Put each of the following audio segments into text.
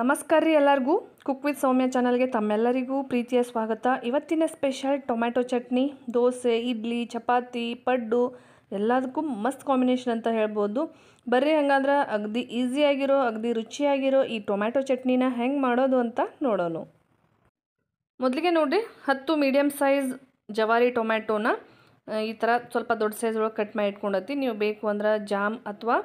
ನಮಸ್ಕಾರ ರೀ ಎಲ್ಲರಿಗೂ ಕುಕ್ ವಿತ್ ಸೌಮ್ಯ ಚಾನಲ್ಗೆ ತಮ್ಮೆಲ್ಲರಿಗೂ ಪ್ರೀತಿಯ ಸ್ವಾಗತ ಇವತ್ತಿನ ಸ್ಪೆಷಲ್ ಟೊಮ್ಯಾಟೊ ಚಟ್ನಿ ದೋಸೆ ಇಡ್ಲಿ ಚಪಾತಿ ಪಡ್ಡು ಎಲ್ಲದಕ್ಕೂ ಮಸ್ತ್ ಕಾಂಬಿನೇಷನ್ ಅಂತ ಹೇಳ್ಬೋದು ಬರೀ ಹಂಗಾದ್ರೆ ಅಗದಿ ಈಸಿಯಾಗಿರೋ ಅಗದಿ ರುಚಿಯಾಗಿರೋ ಈ ಟೊಮ್ಯಾಟೊ ಚಟ್ನಿನ ಹೆಂಗೆ ಮಾಡೋದು ಅಂತ ನೋಡೋಣ ಮೊದಲಿಗೆ ನೋಡಿರಿ ಹತ್ತು ಮೀಡಿಯಮ್ ಸೈಜ್ ಜವಾರಿ ಟೊಮ್ಯಾಟೋನ ಈ ಥರ ಸ್ವಲ್ಪ ದೊಡ್ಡ ಸೈಜ್ ಒಳಗೆ ಕಟ್ ಮಾಡಿ ಇಟ್ಕೊಂಡತಿ ನೀವು ಬೇಕು ಅಂದ್ರೆ ಜಾಮ್ ಅಥವಾ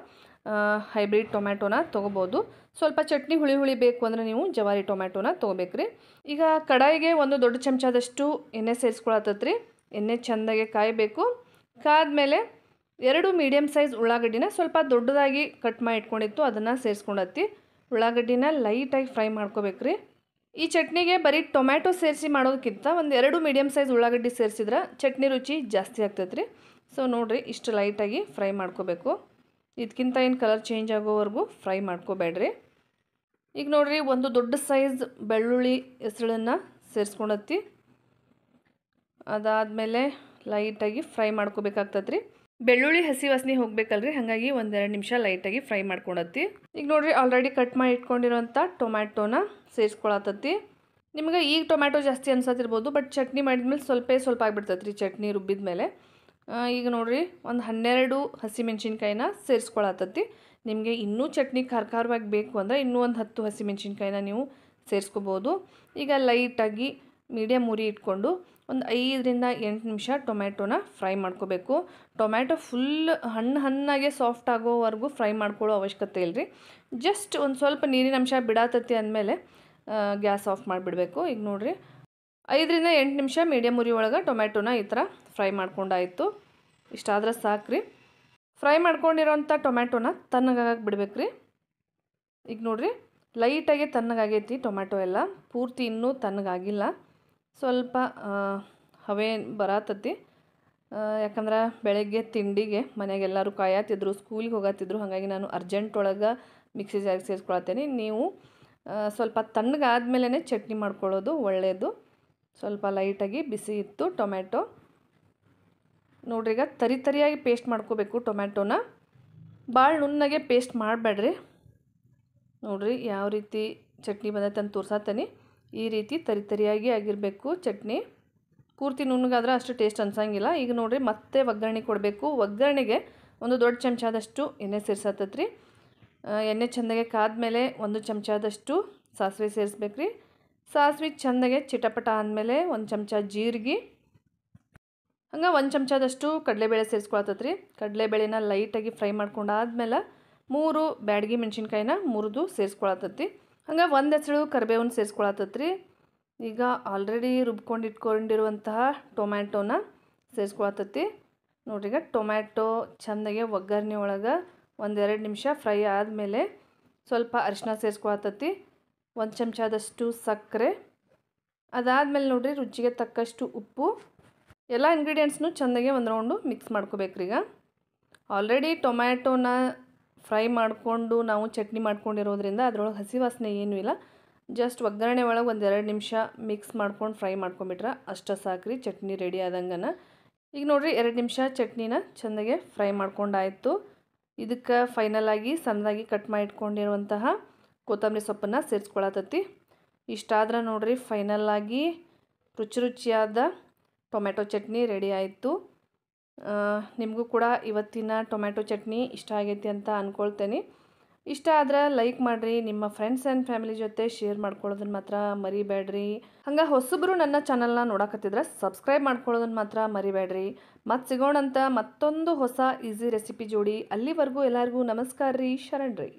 ಹೈಬ್ರಿಡ್ ಟೊಮ್ಯಾಟೋನ ತೊಗೋಬೋದು ಸ್ವಲ್ಪ ಚಟ್ನಿ ಹುಳಿ ಹುಳಿ ಬೇಕು ಅಂದರೆ ನೀವು ಜವಾರಿ ಟೊಮ್ಯಾಟೋನ ತೊಗೋಬೇಕ್ರಿ ಈಗ ಕಡಾಯಿಗೆ ಒಂದು ದೊಡ್ಡ ಚಮಚದಷ್ಟು ಎಣ್ಣೆ ಸೇರಿಸ್ಕೊಳತ್ತತ್ರಿ ಎಣ್ಣೆ ಚೆಂದಾಗೆ ಕಾಯಬೇಕು ಕಾದ್ಮೇಲೆ ಎರಡು ಮೀಡಿಯಮ್ ಸೈಜ್ ಉಳ್ಳಾಗಡ್ಡಿನ ಸ್ವಲ್ಪ ದೊಡ್ಡದಾಗಿ ಕಟ್ ಮಾಡಿ ಇಟ್ಕೊಂಡಿತ್ತು ಅದನ್ನು ಸೇರಿಸ್ಕೊಂಡತ್ತಿ ಉಳ್ಳಾಗಡ್ಡಿನ ಲೈಟಾಗಿ ಫ್ರೈ ಮಾಡ್ಕೋಬೇಕ್ರಿ ಈ ಚಟ್ನಿಗೆ ಬರೀ ಟೊಮ್ಯಾಟೊ ಸೇರಿಸಿ ಮಾಡೋದಕ್ಕಿಂತ ಒಂದು ಎರಡು ಮೀಡಿಯಮ್ ಸೈಜ್ ಉಳ್ಳಾಗಡ್ಡಿ ಸೇರಿಸಿದ್ರೆ ಚಟ್ನಿ ರುಚಿ ಜಾಸ್ತಿ ಆಗ್ತೈತ್ರಿ ಸೊ ನೋಡಿರಿ ಇಷ್ಟು ಲೈಟಾಗಿ ಫ್ರೈ ಮಾಡ್ಕೋಬೇಕು ಇದಕ್ಕಿಂತ ಏನು ಕಲರ್ ಚೇಂಜ್ ಆಗೋವರೆಗೂ ಫ್ರೈ ಮಾಡ್ಕೋಬೇಡ್ರಿ ಈಗ ನೋಡಿರಿ ಒಂದು ದೊಡ್ಡ ಸೈಜ್ ಬೆಳ್ಳುಳ್ಳಿ ಹೆಸಳನ್ನು ಸೇರಿಸ್ಕೊಂಡತ್ತಿ ಅದಾದಮೇಲೆ ಲೈಟಾಗಿ ಫ್ರೈ ಮಾಡ್ಕೋಬೇಕಾಗ್ತದೆ ರೀ ಬೆಳ್ಳುಳ್ಳಿ ಹಸಿ ವಾಸನೆ ಹೋಗಬೇಕಲ್ರಿ ಹಾಗಾಗಿ ಒಂದೆರಡು ನಿಮಿಷ ಲೈಟಾಗಿ ಫ್ರೈ ಮಾಡ್ಕೊಳತ್ತಿ ಈಗ ನೋಡಿರಿ ಆಲ್ರೆಡಿ ಕಟ್ ಮಾಡಿ ಇಟ್ಕೊಂಡಿರೋಂಥ ಟೊಮ್ಯಾಟೋನ ಸೇರಿಸ್ಕೊಳತ್ತತ್ತಿ ನಿಮ್ಗೆ ಈಗ ಟೊಮ್ಯಾಟೊ ಜಾಸ್ತಿ ಅನ್ಸತ್ತಿರ್ಬೋದು ಬಟ್ ಚಟ್ನಿ ಮಾಡಿದ್ಮೇಲೆ ಸ್ವಲ್ಪ ಸ್ವಲ್ಪ ಆಗಿಬಿಡ್ತೈತೆ ಚಟ್ನಿ ರುಬ್ಬಿದ ಮೇಲೆ ಈಗ ನೋಡಿರಿ ಒಂದು ಹನ್ನೆರಡು ಹಸಿಮೆಣ್ಸಿನ್ಕಾಯಿನ ಸೇರಿಸ್ಕೊಳತತಿ ನಿಮಗೆ ಇನ್ನೂ ಚಟ್ನಿ ಖಾರ ಖಾರವಾಗಿ ಬೇಕು ಅಂದರೆ ಇನ್ನೂ ಒಂದು ಹತ್ತು ಹಸಿಮೆಣ್ಸಿನ್ಕಾಯಿನ ನೀವು ಸೇರಿಸ್ಕೋಬೋದು ಈಗ ಲೈಟಾಗಿ ಮೀಡಿಯಮ್ ಉರಿ ಇಟ್ಕೊಂಡು ಒಂದು ಐದರಿಂದ ಎಂಟು ನಿಮಿಷ ಟೊಮ್ಯಾಟೋನ ಫ್ರೈ ಮಾಡ್ಕೋಬೇಕು ಟೊಮ್ಯಾಟೊ ಫುಲ್ ಹಣ್ಣು ಹಣ್ಣಾಗೆ ಸಾಫ್ಟ್ ಆಗೋವರೆಗೂ ಫ್ರೈ ಮಾಡ್ಕೊಳ್ಳೋ ಅವಶ್ಯಕತೆ ಇಲ್ಲರಿ ಜಸ್ಟ್ ಒಂದು ಸ್ವಲ್ಪ ನೀರಿನ ಅಂಶ ಬಿಡಾತತಿ ಅಂದಮೇಲೆ ಗ್ಯಾಸ್ ಆಫ್ ಮಾಡಿಬಿಡಬೇಕು ಈಗ ನೋಡಿರಿ ಐದರಿಂದ ಎಂಟು ನಿಮಿಷ ಮೀಡಿಯಮ್ ಉರಿ ಒಳಗೆ ಟೊಮೆಟೊನ ಈ ಥರ ಫ್ರೈ ಮಾಡ್ಕೊಂಡಾಯಿತು ಇಷ್ಟಾದ್ರೆ ಸಾಕ್ರಿ ಫ್ರೈ ಮಾಡ್ಕೊಂಡಿರೋಂಥ ಟೊಮ್ಯಾಟೋನ ತಣ್ಣಗಾಗಕ್ಕೆ ಬಿಡ್ಬೇಕು ರೀ ಈಗ ನೋಡಿರಿ ಲೈಟಾಗಿ ತಣ್ಣಗಾಗೈತಿ ಟೊಮ್ಯಾಟೊ ಎಲ್ಲ ಪೂರ್ತಿ ಇನ್ನೂ ತಣ್ಣಗಾಗಿಲ್ಲ ಸ್ವಲ್ಪ ಹವೆ ಬರತ್ತತಿ ಯಾಕಂದ್ರೆ ಬೆಳಗ್ಗೆ ತಿಂಡಿಗೆ ಮನೆಗೆಲ್ಲರೂ ಕಾಯತ್ತಿದ್ರು ಸ್ಕೂಲಿಗೆ ಹೋಗತ್ತಿದ್ರು ಹಾಗಾಗಿ ನಾನು ಅರ್ಜೆಂಟ್ ಒಳಗೆ ಮಿಕ್ಸಿ ಜಾರಿಗೆ ಸೇರಿಸ್ಕೊಳತ್ತೇನೆ ನೀವು ಸ್ವಲ್ಪ ತಣ್ಣಗಾದ್ಮೇಲೆ ಚಟ್ನಿ ಮಾಡ್ಕೊಳ್ಳೋದು ಒಳ್ಳೆಯದು ಸ್ವಲ್ಪ ಲೈಟಾಗಿ ಬಿಸಿ ಇತ್ತು ಟೊಮೆಟೊ ನೋಡ್ರಿ ಈಗ ತರಿ ತರಿಯಾಗಿ ಪೇಸ್ಟ್ ಮಾಡ್ಕೋಬೇಕು ಟೊಮ್ಯಾಟೊನ ಭಾಳ ನುಣ್ಣಗೆ ಪೇಸ್ಟ್ ಮಾಡಬೇಡ್ರಿ ನೋಡ್ರಿ ಯಾವ ರೀತಿ ಚಟ್ನಿ ಬಂದೈತೆ ಅಂತ ತೋರ್ಸತ್ತೀನಿ ಈ ರೀತಿ ತರಿ ತರಿಯಾಗಿ ಆಗಿರಬೇಕು ಚಟ್ನಿ ಪೂರ್ತಿ ನುಣ್ಣಗಾದ್ರೆ ಅಷ್ಟು ಟೇಸ್ಟ್ ಅನ್ಸಂಗಿಲ್ಲ ಈಗ ನೋಡಿರಿ ಮತ್ತೆ ಒಗ್ಗರಣೆ ಕೊಡಬೇಕು ಒಗ್ಗರಣೆಗೆ ಒಂದು ದೊಡ್ಡ ಚಮಚಾದಷ್ಟು ಎಣ್ಣೆ ಸೇರಿಸತ್ತೈತ್ರಿ ಎಣ್ಣೆ ಚೆಂದಾಗೆ ಮೇಲೆ ಒಂದು ಚಮಚದಷ್ಟು ಸಾಸಿವೆ ಸೇರಿಸ್ಬೇಕು ರೀ ಸಾಸಿವೆ ಚೆಂದಾಗೆ ಚಿಟಪಟ ಅಂದಮೇಲೆ ಒಂದು ಚಮಚ ಜೀರಿಗೆ ಹಂಗೆ ಒಂದು ಚಮಚದಷ್ಟು ಕಡಲೆಬೇಳೆ ರೀ ಕಡಲೆಬೇಳೆನ ಲೈಟಾಗಿ ಫ್ರೈ ಮಾಡ್ಕೊಂಡಾದ್ಮೇಲೆ ಮೂರು ಬ್ಯಾಡಗಿ ಮೆಣಸಿನ್ಕಾಯಿನ ಮುರಿದು ಸೇರಿಸ್ಕೊಳತ್ತೈತಿ ಹಂಗೆ ಒಂದು ಹೆಸಳು ಕರಿಬೇವನ್ನ ಸೇರಿಸ್ಕೊಳತ್ತತ್ರಿ ಈಗ ಆಲ್ರೆಡಿ ರುಬ್ಕೊಂಡು ಇಟ್ಕೊಂಡಿರುವಂತಹ ಟೊಮ್ಯಾಟೋನ ಸೇರಿಸ್ಕೊಳತ್ತತಿ ನೋಡ್ರಿ ಈಗ ಟೊಮ್ಯಾಟೊ ಚೆಂದಾಗೆ ಒಗ್ಗರಣೆ ಒಳಗೆ ಒಂದೆರಡು ನಿಮಿಷ ಫ್ರೈ ಆದಮೇಲೆ ಸ್ವಲ್ಪ ಅರಿಶಿನ ಸೇರಿಸ್ಕೊಳತ್ತತಿ ಒಂದು ಚಮಚದಷ್ಟು ಸಕ್ಕರೆ ಅದಾದಮೇಲೆ ನೋಡಿರಿ ರುಚಿಗೆ ತಕ್ಕಷ್ಟು ಉಪ್ಪು ಎಲ್ಲ ಇಂಗ್ರೀಡಿಯೆಂಟ್ಸ್ನು ಚೆನ್ನಾಗೆ ಒಂದು ರೌಂಡು ಮಿಕ್ಸ್ ಮಾಡ್ಕೋಬೇಕ್ರೀಗ ಆಲ್ರೆಡಿ ಟೊಮ್ಯಾಟೋನ ಫ್ರೈ ಮಾಡಿಕೊಂಡು ನಾವು ಚಟ್ನಿ ಮಾಡ್ಕೊಂಡಿರೋದ್ರಿಂದ ಅದರೊಳಗೆ ಹಸಿ ವಾಸನೆ ಏನೂ ಇಲ್ಲ ಜಸ್ಟ್ ಒಗ್ಗರಣೆ ಒಳಗೆ ಒಂದೆರಡು ನಿಮಿಷ ಮಿಕ್ಸ್ ಮಾಡ್ಕೊಂಡು ಫ್ರೈ ಮಾಡ್ಕೊಂಬಿಟ್ರೆ ಅಷ್ಟು ಸಾಕ್ರಿ ಚಟ್ನಿ ರೆಡಿ ಆದಂಗನ ಈಗ ನೋಡಿರಿ ಎರಡು ನಿಮಿಷ ಚಟ್ನಿನ ಚೆನ್ನಾಗೆ ಫ್ರೈ ಮಾಡ್ಕೊಂಡಾಯಿತು ಇದಕ್ಕೆ ಫೈನಲ್ ಆಗಿ ಸಣ್ಣದಾಗಿ ಕಟ್ ಮಾಡಿಟ್ಕೊಂಡಿರುವಂತಹ ಕೊತ್ತಂಬರಿ ಸೊಪ್ಪನ್ನು ಸೇರಿಸ್ಕೊಳತೈತಿ ಇಷ್ಟಾದ್ರೆ ಫೈನಲ್ ಫೈನಲ್ಲಾಗಿ ರುಚಿ ರುಚಿಯಾದ ಟೊಮೆಟೊ ಚಟ್ನಿ ರೆಡಿ ಆಯಿತು ನಿಮಗೂ ಕೂಡ ಇವತ್ತಿನ ಟೊಮೆಟೊ ಚಟ್ನಿ ಇಷ್ಟ ಆಗೈತಿ ಅಂತ ಅಂದ್ಕೊಳ್ತೇನೆ ಇಷ್ಟ ಆದ್ರೆ ಲೈಕ್ ಮಾಡಿರಿ ನಿಮ್ಮ ಫ್ರೆಂಡ್ಸ್ ಆ್ಯಂಡ್ ಫ್ಯಾಮಿಲಿ ಜೊತೆ ಶೇರ್ ಮಾಡ್ಕೊಳ್ಳೋದನ್ನ ಮಾತ್ರ ಮರಿಬೇಡ್ರಿ ಹಂಗೆ ಹೊಸಬ್ರು ನನ್ನ ಚಾನಲ್ನ ನೋಡಕತ್ತಿದ್ರೆ ಸಬ್ಸ್ಕ್ರೈಬ್ ಮಾಡ್ಕೊಳ್ಳೋದನ್ನ ಮಾತ್ರ ಮರಿಬೇಡ್ರಿ ಮತ್ತು ಸಿಗೋಣಂತ ಮತ್ತೊಂದು ಹೊಸ ಈಸಿ ರೆಸಿಪಿ ಜೋಡಿ ಅಲ್ಲಿವರೆಗೂ ಎಲ್ಲರಿಗೂ ನಮಸ್ಕಾರ ರೀ ಶರಣ್ರಿ